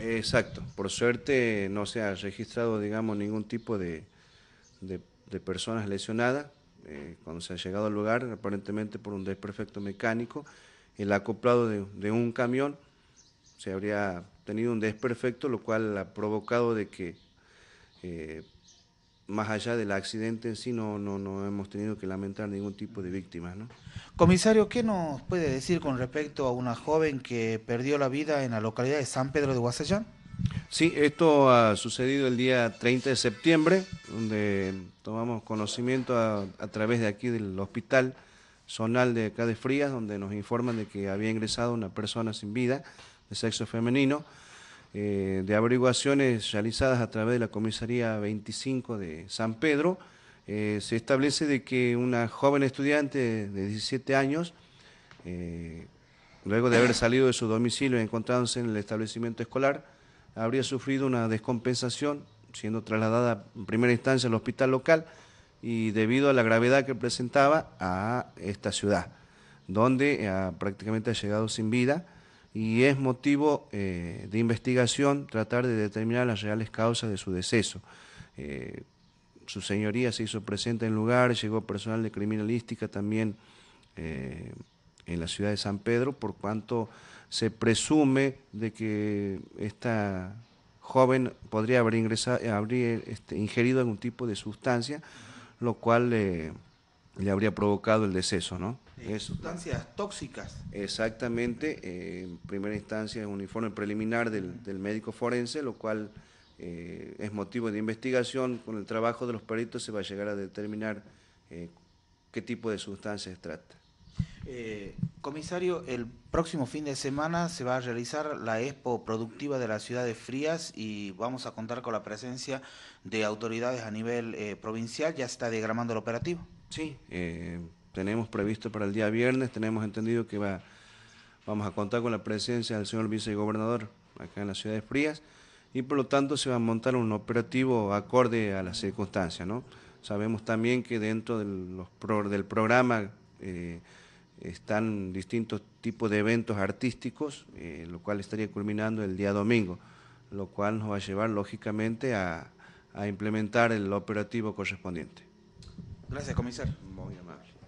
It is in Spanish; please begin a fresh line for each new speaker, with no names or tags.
Exacto. Por suerte no se ha registrado, digamos, ningún tipo de, personas lesionadas. Eh, cuando se ha llegado al lugar, aparentemente por un desperfecto mecánico, el acoplado de, un camión se habría tenido un desperfecto, lo cual ha provocado de que eh, más allá del accidente en sí, no, no, hemos tenido que lamentar ningún tipo de víctimas. Comisario,
¿qué nos puede decir con respecto a una joven que perdió la vida en la localidad de San Pedro de Guasallán?
Sí, esto ha sucedido el día 30 de septiembre, donde tomamos conocimiento a, través de aquí del hospital zonal de acá Frías, donde nos informan de que había ingresado una persona sin vida de sexo femenino. Eh, de averiguaciones realizadas a través de la comisaría 25 de San Pedro, eh, se establece de que una joven estudiante de 17 años, eh, luego de haber salido de su domicilio y encontrándose en el establecimiento escolar, habría sufrido una descompensación, siendo trasladada en primera instancia al hospital local y debido a la gravedad que presentaba a esta ciudad, donde prácticamente ha llegado sin vida y es motivo eh, de investigación tratar de determinar las reales causas de su deceso. Eh, su señoría se hizo presente en lugar, llegó personal de criminalística también eh, en la ciudad de San Pedro, por cuanto se presume de que esta joven podría haber, ingresado, habría, este, ingerido algún tipo de sustancia, lo cual le habría provocado el deceso, ¿no?
sustancias tóxicas.
Exactamente, en primera instancia es un informe preliminar del, médico forense, lo cual eh, es motivo de investigación. Con el trabajo de los peritos se va a llegar a determinar eh, qué tipo de sustancias trata.
Eh, comisario, el próximo fin de semana se va a realizar la expo productiva de la ciudad de Frías y vamos a contar con la presencia de autoridades a nivel provincial. Ya está diagramando el operativo. Sí,
tenemos previsto para el día viernes, tenemos entendido que va, vamos a contar con la presencia del señor vicegobernador acá en las ciudades frías y por lo tanto se va a montar un operativo acorde a las circunstancias. ¿no? Sabemos también que dentro del, del programa eh, están distintos tipos de eventos artísticos, eh, lo cual estaría culminando el día domingo, lo cual nos va a llevar lógicamente a, a implementar el operativo correspondiente.
Gracias, comisario. Muy amable.